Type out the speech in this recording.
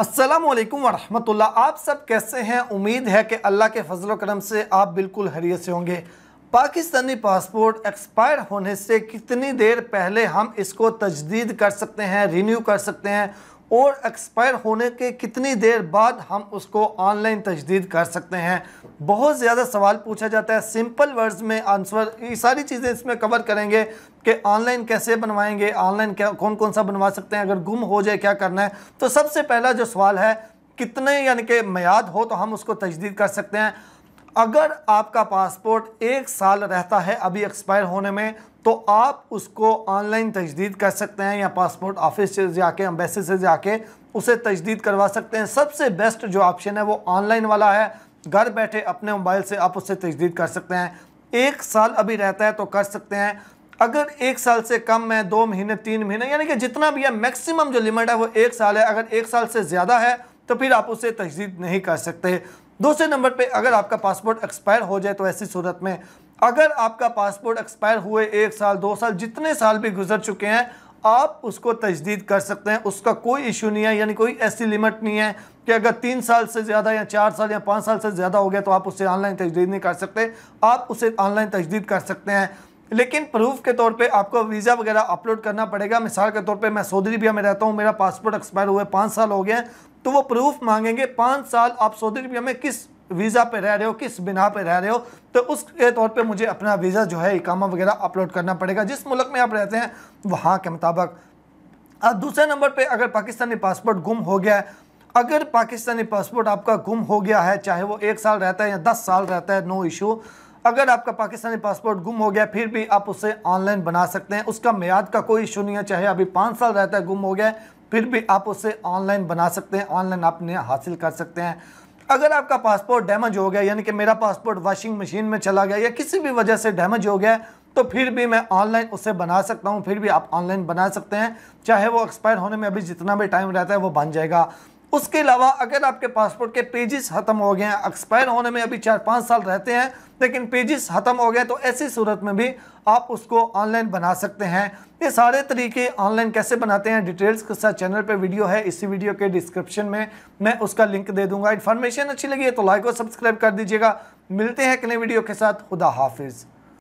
अस्सलाम वालेकुम वरहमतुल्लाह आप सब कैसे हैं उम्मीद है कि अल्लाह के फजल करम से आप बिल्कुल हरियत से होंगे पाकिस्तानी पासपोर्ट एक्सपायर होने से कितनी देर पहले हम इसको तजदीद कर सकते हैं रिन्यू कर सकते हैं और एक्सपायर होने के कितनी देर बाद हम उसको ऑनलाइन तजदीद कर सकते हैं बहुत ज़्यादा सवाल पूछा जाता है सिंपल वर्ड्स में आंसर ये सारी चीज़ें इसमें कवर करेंगे कि ऑनलाइन कैसे बनवाएंगे ऑनलाइन क्या कौन कौन सा बनवा सकते हैं अगर गुम हो जाए क्या करना है तो सबसे पहला जो सवाल है कितने यानी कि मैद हो तो हम उसको तजदीद कर सकते हैं अगर आपका पासपोर्ट एक साल रहता है अभी एक्सपायर होने में तो आप उसको ऑनलाइन तजदीद कर सकते हैं या पासपोर्ट ऑफिस से जाके अम्बेसी से जाके उसे तजदीद करवा सकते हैं सबसे बेस्ट जो ऑप्शन है वो ऑनलाइन वाला है घर बैठे अपने मोबाइल से आप उससे तजदीद कर सकते हैं एक साल अभी रहता है तो कर सकते हैं अगर एक साल से कम है दो महीने तीन महीने यानी कि जितना भी है मैक्सिमम जो लिमिट है वो एक साल है अगर एक साल से ज़्यादा है तो फिर आप उसे तजदीद नहीं कर सकते दूसरे नंबर पे अगर आपका पासपोर्ट एक्सपायर हो जाए तो ऐसी सूरत में अगर आपका पासपोर्ट एक्सपायर हुए एक साल दो साल जितने साल भी गुजर चुके हैं आप उसको तजदीद कर सकते हैं उसका कोई इशू नहीं है यानी कोई ऐसी लिमिट नहीं है कि अगर तीन साल से ज़्यादा या चार साल या पाँच साल से ज़्यादा हो गया तो आप उसे ऑनलाइन तजदीद नहीं कर सकते आप उसे ऑनलाइन तजदीद कर सकते हैं लेकिन प्रूफ के तौर पे आपको वीज़ा वगैरह अपलोड करना पड़ेगा मिसाल के तौर पे मैं सऊदी अरबिया में रहता हूँ मेरा पासपोर्ट एक्सपायर हुए पाँच साल हो गए हैं तो वो प्रूफ मांगेंगे पाँच साल आप सऊदी अरबिया में किस वीज़ा पे रह रहे हो किस बिना पे रह रहे हो तो उसके तौर पे मुझे अपना वीज़ा जो है इकामा वगैरह अपलोड करना पड़ेगा जिस मुल्क में आप रहते हैं वहाँ के मुताबिक और दूसरे नंबर पर अगर पाकिस्तानी पासपोर्ट गुम हो गया है अगर पाकिस्तानी पासपोर्ट आपका गुम हो गया है चाहे वो एक साल रहता है या दस साल रहता है नो इशू अगर आपका पाकिस्तानी पासपोर्ट गुम हो गया फिर भी आप उसे ऑनलाइन बना सकते हैं उसका मियाद का कोई इशू नहीं है चाहे अभी पाँच साल रहता है गुम हो गया फिर भी आप उसे ऑनलाइन बना सकते हैं ऑनलाइन आप हासिल कर सकते हैं अगर आपका पासपोर्ट डैमेज हो गया यानी कि मेरा पासपोर्ट वॉशिंग मशीन में चला गया या किसी भी वजह से डैमेज हो गया तो फिर भी मैं ऑनलाइन उसे बना सकता हूँ फिर भी आप ऑनलाइन बना सकते हैं चाहे वो एक्सपायर होने में अभी जितना भी टाइम रहता है वो बन जाएगा उसके अलावा अगर आपके पासपोर्ट के पेजेस ख़त्म हो गए हैं एक्सपायर होने में अभी चार पाँच साल रहते हैं लेकिन पेजेस ख़त्म हो गए तो ऐसी सूरत में भी आप उसको ऑनलाइन बना सकते हैं ये सारे तरीके ऑनलाइन कैसे बनाते हैं डिटेल्स के साथ चैनल पे वीडियो है इसी वीडियो के डिस्क्रिप्शन में मैं उसका लिंक दे दूंगा इन्फॉर्मेशन अच्छी लगी है तो लाइक और सब्सक्राइब कर दीजिएगा मिलते हैं नए वीडियो के साथ खुदा हाफिज़